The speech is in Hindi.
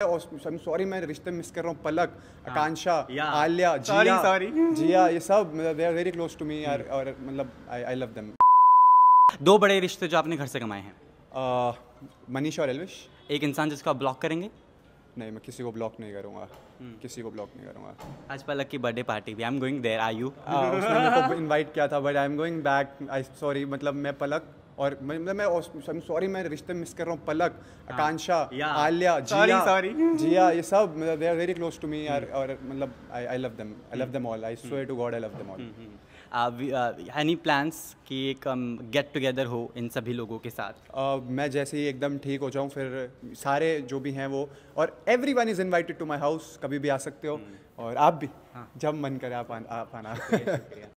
सॉरी मैं रिश्ते मिस कर रहा हूँ पलक हाँ। आकांक्षा आलिया जिया सॉरी जिया ये सब they are very close to me यार और मतलब आई लव देम दो बड़े रिश्ते जो आपने घर से कमाए हैं मनीष और एलविश एक इंसान जिसको आप ब्लॉक करेंगे नहीं मैं किसी को ब्लॉक नहीं करूँगा हम्म। किसी को ब्लॉक नहीं करूँगा आज पलक की बर्थडे पार्टी भी I am going there I you उसने मेरे को इनवाइट किया था but I am going back I sorry मतलब मैं पलक और मैं मैं सॉरी मैं रिश्ते मिस कर रहा हूँ पलक हाँ। आकांक्षा आलिया जिया सॉरी जिया ये सब मतलब they are very close to me यार और मतलब I I love them I love them all I swear to God I love them all any plans कि एक गेट um, टुगेदर हो इन सभी लोगों के साथ uh, मैं जैसे ही एकदम ठीक हो जाऊँ फिर सारे जो भी हैं वो और everyone is invited to my house कभी भी आ सकते हो hmm. और आप भी हाँ. जब मन करे आप आ, आप आना